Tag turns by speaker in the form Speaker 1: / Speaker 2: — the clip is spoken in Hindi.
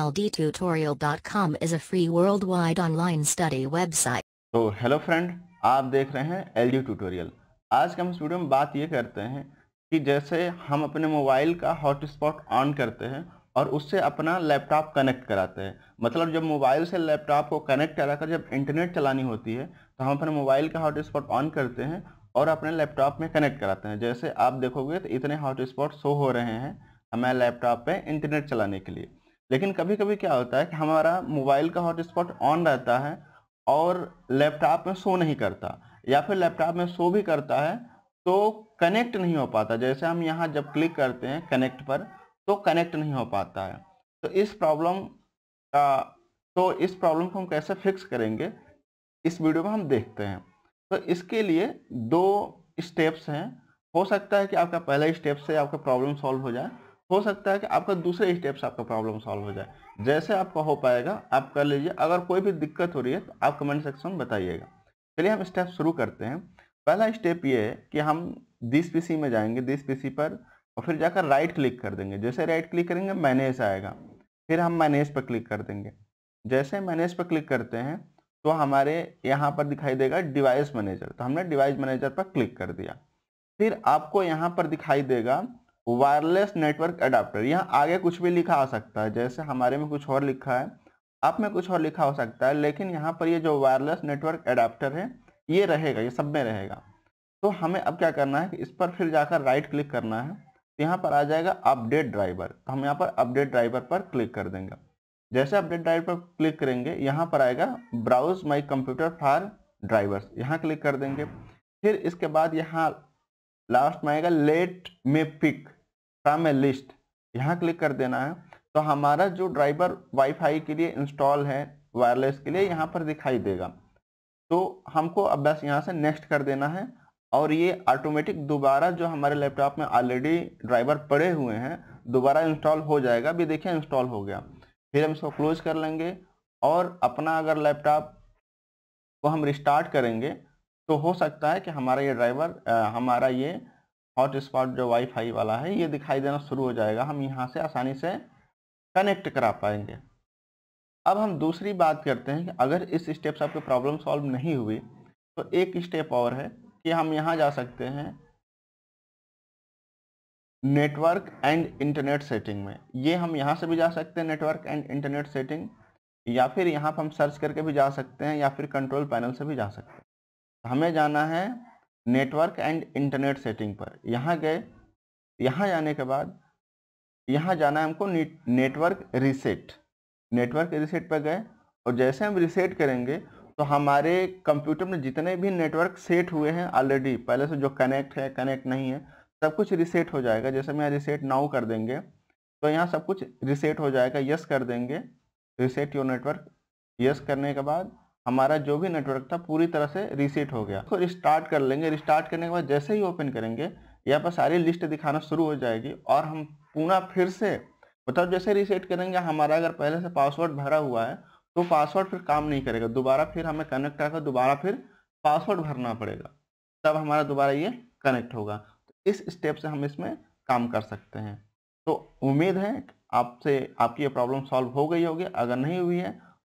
Speaker 1: ldtutorial.com is a free worldwide online study website. तो हेलो फ्रेंड आप देख रहे हैं एल डी ट्यूटोरियल आज के हम स्टूडियो वीडियो में बात ये करते हैं कि जैसे हम अपने मोबाइल का हॉटस्पॉट ऑन करते हैं और उससे अपना लैपटॉप कनेक्ट कराते हैं मतलब जब मोबाइल से लैपटॉप को कनेक्ट कराकर जब इंटरनेट चलानी होती है तो हम अपने मोबाइल का हॉटस्पॉट ऑन करते हैं और अपने लैपटॉप में कनेक्ट कराते हैं जैसे आप देखोगे तो इतने हॉटस्पॉट शो हो रहे हैं हमारे लैपटॉप पे इंटरनेट चलाने के लिए लेकिन कभी कभी क्या होता है कि हमारा मोबाइल का हॉटस्पॉट ऑन रहता है और लैपटॉप में शो नहीं करता या फिर लैपटॉप में शो भी करता है तो कनेक्ट नहीं हो पाता जैसे हम यहाँ जब क्लिक करते हैं कनेक्ट पर तो कनेक्ट नहीं हो पाता है तो इस प्रॉब्लम का तो इस प्रॉब्लम को हम कैसे फिक्स करेंगे इस वीडियो में हम देखते हैं तो इसके लिए दो स्टेप्स हैं हो सकता है कि आपका पहला स्टेप से आपका प्रॉब्लम सॉल्व हो जाए हो सकता है कि आपका दूसरे स्टेप से आपका प्रॉब्लम सॉल्व हो जाए जैसे आपका हो पाएगा आप कर लीजिए अगर कोई भी दिक्कत हो रही है तो आप कमेंट सेक्शन में बताइएगा चलिए हम स्टेप शुरू करते हैं पहला स्टेप ये है कि हम दिस पीसी में जाएंगे दिस पीसी पर और फिर जाकर राइट क्लिक कर देंगे जैसे राइट क्लिक करेंगे मैनेज आएगा फिर हम मैनेज पर क्लिक कर देंगे जैसे मैनेज पर क्लिक करते हैं तो हमारे यहाँ पर दिखाई देगा डिवाइस मैनेजर तो हमने डिवाइस मैनेजर पर क्लिक कर दिया फिर आपको यहाँ पर दिखाई देगा वायरलेस नेटवर्क अडाप्टर यहाँ आगे कुछ भी लिखा हो सकता है जैसे हमारे में कुछ और लिखा है आप में कुछ और लिखा हो सकता है लेकिन यहाँ पर ये जो वायरलेस नेटवर्क अडाप्टर है ये रहेगा ये सब में रहेगा तो हमें अब क्या करना है कि इस पर फिर जाकर राइट क्लिक करना है तो यहाँ पर आ जाएगा अपडेट ड्राइवर तो हम यहाँ पर अपडेट ड्राइवर पर क्लिक कर देंगे जैसे अपडेट ड्राइवर पर क्लिक करेंगे यहाँ पर आएगा browse my computer for drivers यहाँ क्लिक कर देंगे फिर इसके बाद यहाँ लास्ट में आएगा let me pick from a list यहाँ क्लिक कर देना है तो हमारा जो ड्राइवर वाईफाई के लिए इंस्टॉल है वायरलेस के लिए यहाँ पर दिखाई देगा तो हमको अब बस यहाँ से नेक्स्ट कर देना है और ये ऑटोमेटिक दोबारा जो हमारे लैपटॉप में ऑलरेडी ड्राइवर पड़े हुए हैं दोबारा इंस्टॉल हो जाएगा अभी देखिए इंस्टॉल हो गया फिर हम इसको क्लोज कर लेंगे और अपना अगर लैपटॉप को हम रिस्टार्ट करेंगे तो हो सकता है कि हमारा ये ड्राइवर हमारा ये हॉट स्पॉट जो वाईफाई वाला है ये दिखाई देना शुरू हो जाएगा हम यहाँ से आसानी से कनेक्ट करा पाएंगे अब हम दूसरी बात करते हैं कि अगर इस स्टेप से आपकी प्रॉब्लम सॉल्व नहीं हुई तो एक स्टेप और है कि हम यहाँ जा सकते हैं नेटवर्क एंड इंटरनेट सेटिंग में ये हम यहाँ से भी जा सकते हैं नेटवर्क एंड इंटरनेट सेटिंग या फिर यहाँ पर हम सर्च करके भी जा सकते हैं या फिर कंट्रोल पैनल से भी जा सकते हैं हमें जाना है नेटवर्क एंड इंटरनेट सेटिंग पर यहाँ गए यहाँ जाने के बाद यहाँ जाना है हमको नेटवर्क रीसेट नेटवर्क रीसेट पर गए और जैसे हम रीसेट करेंगे तो हमारे कंप्यूटर में जितने भी नेटवर्क सेट हुए हैं ऑलरेडी पहले से जो कनेक्ट है कनेक्ट नहीं है सब कुछ रीसेट हो जाएगा जैसे हम यहाँ रीसेट नाउ कर देंगे तो यहाँ सब कुछ रीसेट हो जाएगा यस कर देंगे रीसेट योर नेटवर्क यस करने के बाद हमारा जो भी नेटवर्क था पूरी तरह से रीसेट हो गया तो रिस्टार्ट कर लेंगे रिस्टार्ट करने के बाद जैसे ही ओपन करेंगे यहाँ पर सारी लिस्ट दिखाना शुरू हो जाएगी और हम पुनः फिर से मतलब जैसे रीसेट करेंगे हमारा अगर पहले से पासवर्ड भरा हुआ है तो पासवर्ड फिर काम नहीं करेगा दोबारा फिर हमें कनेक्ट आकर दोबारा फिर पासवर्ड भरना पड़ेगा तब हमारा दोबारा ये कनेक्ट होगा तो इस स्टेप से हम इसमें काम कर सकते हैं तो उम्मीद है आपसे आपकी ये प्रॉब्लम सॉल्व हो गई होगी अगर नहीं हुई है